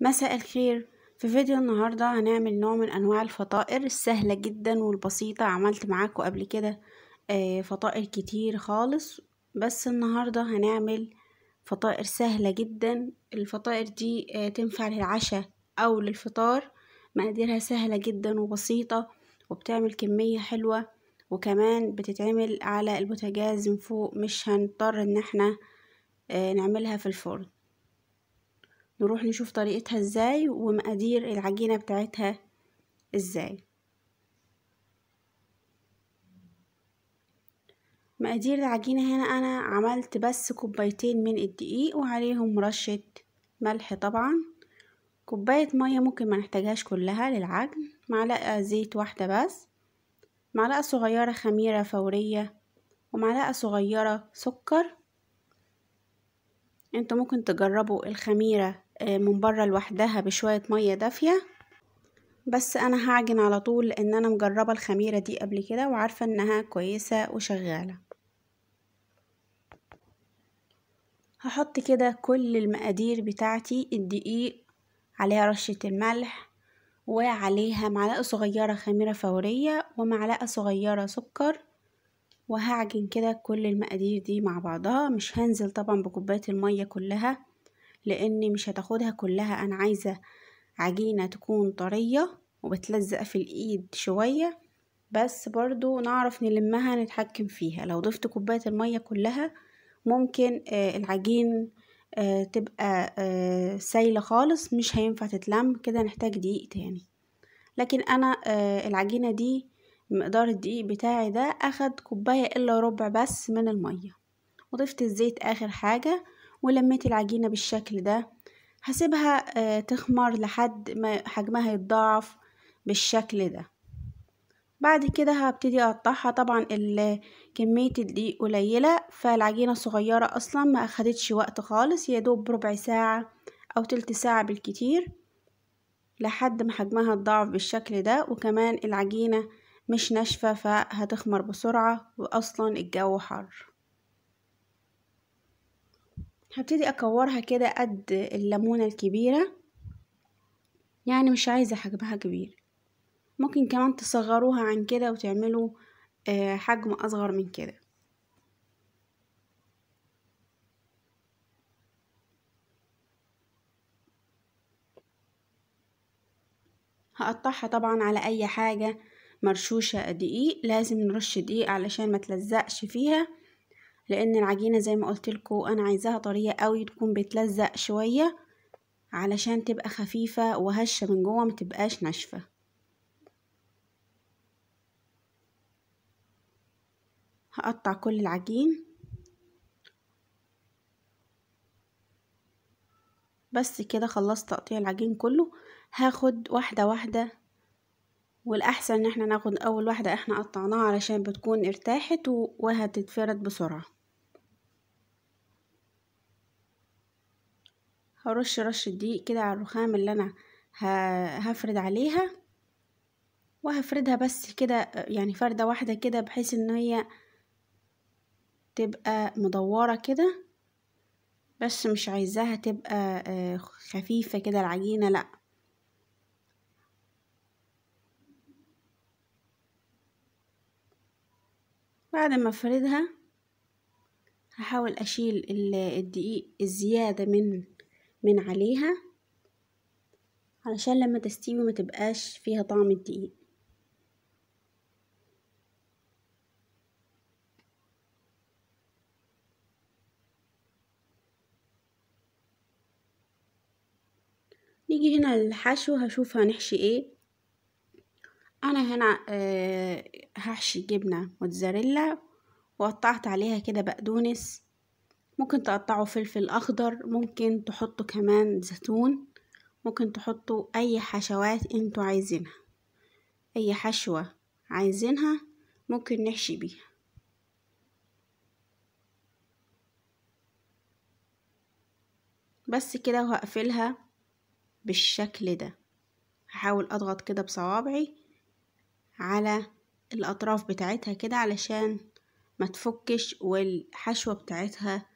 مساء الخير في فيديو النهاردة هنعمل نوع من أنواع الفطائر السهلة جدا والبسيطة عملت معاكم قبل كده آه، فطائر كتير خالص بس النهاردة هنعمل فطائر سهلة جدا الفطائر دي آه، تنفع للعشاء أو للفطار مقاديرها سهلة جدا وبسيطة وبتعمل كمية حلوة وكمان بتتعمل على البوتاجاز من فوق مش هنضطر ان احنا آه، نعملها في الفرن نروح نشوف طريقتها ازاي ومقادير العجينة بتاعتها ازاي مقادير العجينة هنا أنا عملت بس كوبايتين من الدقيق وعليهم رشة ملح طبعا كوباية مية ممكن ما نحتاجهاش كلها للعجن معلقة زيت واحدة بس معلقة صغيرة خميرة فورية ومعلقة صغيرة سكر انتوا ممكن تجربوا الخميرة آه، من بره لوحدها بشوية مية دافية بس انا هعجن على طول لان انا مجربة الخميرة دي قبل كده وعارفة انها كويسة وشغالة هحط كده كل المقادير بتاعتي الدقيق عليها رشة الملح وعليها معلقة صغيرة خميرة فورية ومعلقة صغيرة سكر وهعجن كده كل المقادير دي مع بعضها مش هنزل طبعا بكوباية المية كلها لأن مش هتاخدها كلها أنا عايزة عجينة تكون طرية وبتلزق في الإيد شوية بس برضو نعرف نلمها نتحكم فيها لو ضفت كوباية المية كلها ممكن آه، العجين آه، تبقى آه، سايلة خالص مش هينفع تتلم كده نحتاج دقيق تاني لكن أنا العجينة دي مقدار الدقيق بتاعي ده أخد كوباية إلا ربع بس من المية وضفت الزيت آخر حاجة ولميت العجينة بالشكل ده هسيبها آه، تخمر لحد ما حجمها يتضاعف بالشكل ده بعد كده هبتدي اقطعها طبعا كمية الدقيق قليلة فالعجينة صغيرة اصلا ما اخدتش وقت خالص يا دوب ربع ساعة او تلت ساعة بالكتير لحد ما حجمها تضاعف بالشكل ده وكمان العجينة مش ناشفة فهتخمر بسرعة واصلا الجو حر هبتدي اكورها كده قد الليمونة الكبيرة يعني مش عايزة حجمها كبير ممكن كمان تصغروها عن كده وتعملوا آه، حجم اصغر من كده هقطعها طبعا على اي حاجة مرشوشة دقيق لازم نرش دقيق علشان ما تلزقش فيها لان العجينة زي ما قلت لكم انا عايزاها طرية قوي تكون بتلزق شوية علشان تبقى خفيفة وهشة من جوه متبقاش ناشفة هقطع كل العجين بس كده خلصت تقطيع العجين كله هاخد واحدة واحدة والأحسن ان احنا ناخد أول واحدة احنا قطعناها علشان بتكون ارتاحت وهتتفرد بسرعة هرش رش الدقيق كده على الرخام اللي انا هفرد عليها وهفردها بس كده يعني فردة واحدة كده بحيث ان هي تبقى مدورة كده بس مش عايزاها تبقى آه، خفيفة كده العجينة لأ بعد ما افردها هحاول اشيل الدقيق الزيادة من من عليها علشان لما تستوي ما تبقاش فيها طعم الدقيق نيجي هنا للحشو هشوف هنحشي ايه انا هنا آه، هحشي جبنه موتزاريلا وقطعت عليها كده بقدونس ممكن تقطعوا فلفل اخضر ممكن تحطوا كمان زيتون ممكن تحطوا اي حشوات انتوا عايزينها اي حشوة عايزينها ممكن نحشي بيها بس كده وهقفلها بالشكل ده هحاول اضغط كده بصوابعي على الاطراف بتاعتها كده علشان ما تفكش والحشوة بتاعتها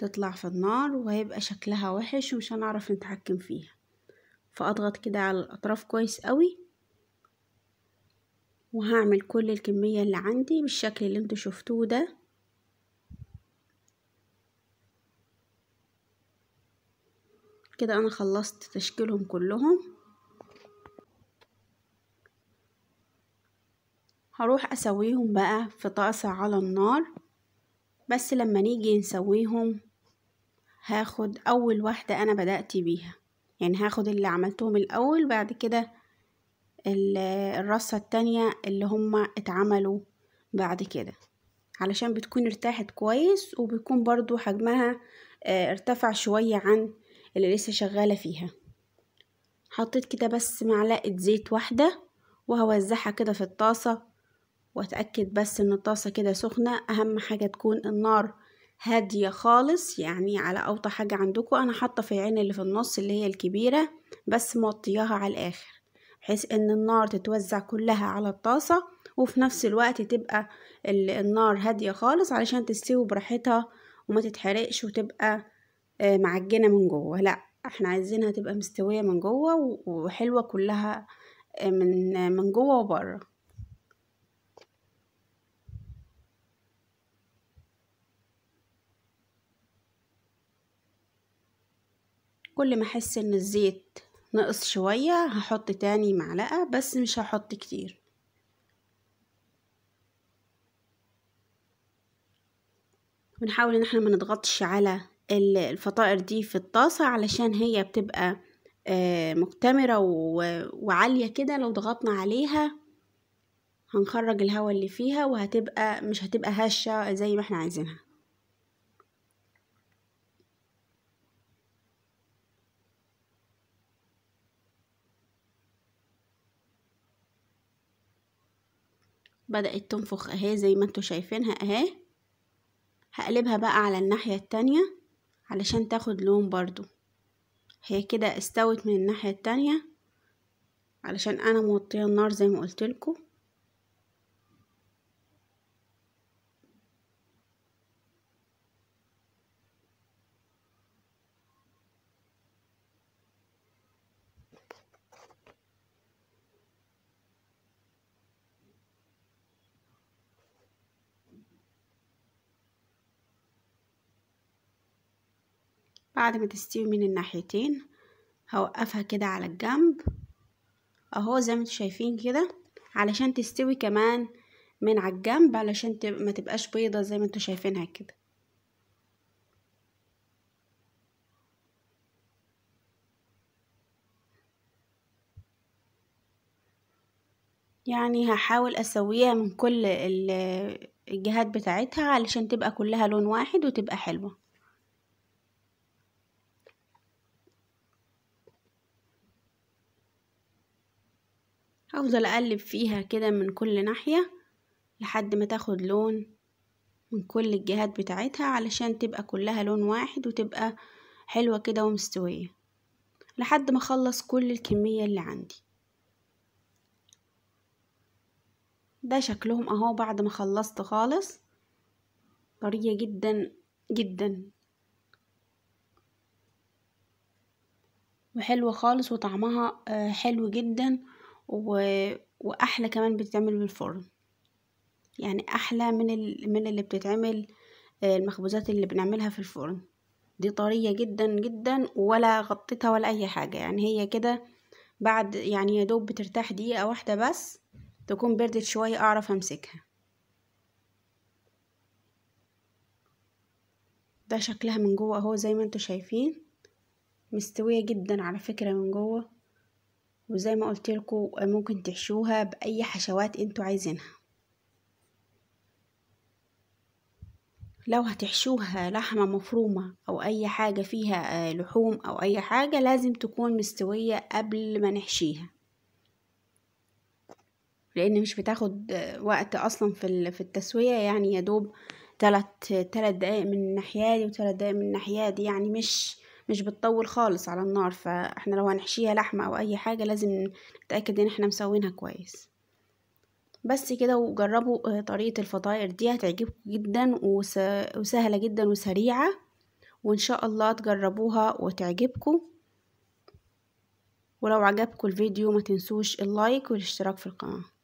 تطلع في النار وهيبقى شكلها وحش ومش هنعرف نتحكم فيها فاضغط كده على الاطراف كويس قوي وهعمل كل الكمية اللي عندي بالشكل اللي انتوا شفتوه ده كده انا خلصت تشكيلهم كلهم هروح اسويهم بقى في طاسة على النار بس لما نيجي نسويهم هاخد أول واحدة أنا بدأت بيها يعني هاخد اللي عملتهم الأول بعد كده الرصة التانية اللي هما اتعملوا بعد كده علشان بتكون ارتاحت كويس وبيكون برضو حجمها آه، ارتفع شوية عن اللي لسه شغالة فيها حطيت كده بس معلقة زيت واحدة وهوزعها كده في الطاسة واتأكد بس ان الطاسة كده سخنة اهم حاجة تكون النار هادية خالص يعني على أوطى حاجة عندكم أنا حاطة في العين اللي في النص اللي هي الكبيرة بس موطياها على الآخر بحيث إن النار تتوزع كلها على الطاسة وفي نفس الوقت تبقى النار هادية خالص علشان تستوي براحتها وما تتحرقش وتبقى آه، معجنة من جوه لا احنا عايزينها تبقى مستوية من جوه وحلوة كلها آه، من آه، من جوه وبره كل ما احس ان الزيت نقص شوية هحط تاني معلقة بس مش هحط كتير بنحاول ان احنا ما نضغطش على الفطائر دي في الطاسة علشان هي بتبقى آه، مكتمرة وعالية كده لو ضغطنا عليها هنخرج الهواء اللي فيها وهتبقى مش هتبقى هشة زي ما احنا عايزينها بدأت تنفخ اهي زي ما انتوا شايفينها اهي هقلبها بقى على الناحية التانية علشان تاخد لون برضو هي كده استوت من الناحية التانية علشان انا موطية النار زي ما قلتلكم بعد ما تستوي من الناحيتين هوقفها كده على الجنب اهو زي ما انتوا شايفين كده علشان تستوي كمان من على الجنب علشان ما تبقاش بيضة زي ما انتوا شايفينها كده يعني هحاول اسويها من كل الجهات بتاعتها علشان تبقى كلها لون واحد وتبقى حلوة هفضل اقلب فيها كده من كل ناحية لحد ما تاخد لون من كل الجهات بتاعتها علشان تبقى كلها لون واحد وتبقى حلوة كده ومستوية لحد ما اخلص كل الكمية اللي عندي ده شكلهم اهو بعد ما خلصت خالص طرية جدا جدا وحلوة خالص وطعمها آه، حلو جدا و... واحلى كمان بتتعمل بالفرن يعني احلى من ال... من اللي بتتعمل آه، المخبوزات اللي بنعملها في الفرن دي طرية جدا جدا ولا غطيتها ولا اي حاجة يعني هي كده بعد يعني يا دوب بترتاح دقيقة واحدة بس تكون بردت شوية اعرف امسكها ده شكلها من جوه اهو زي ما انتوا شايفين مستوية جدا على فكرة من جوه وزي ما قلت لكم ممكن تحشوها باي حشوات انتوا عايزينها لو هتحشوها لحمة مفرومة أو أي حاجة فيها آه، لحوم أو أي حاجة لازم تكون مستوية قبل ما نحشيها لأن مش بتاخد آه، وقت أصلا في التسوية يعني يدوب تلت تلت دقايق من الناحية دي وتلت دقايق من الناحية دي يعني مش مش بتطول خالص على النار فاحنا لو هنحشيها لحمة او اي حاجة لازم نتأكد ان احنا مسوينها كويس بس كده وجربوا آه، طريقة الفطاير دي هتعجبكم جدا وسهلة جدا وسريعة وان شاء الله تجربوها وتعجبكم ولو عجبكم الفيديو ما تنسوش اللايك والاشتراك في القناة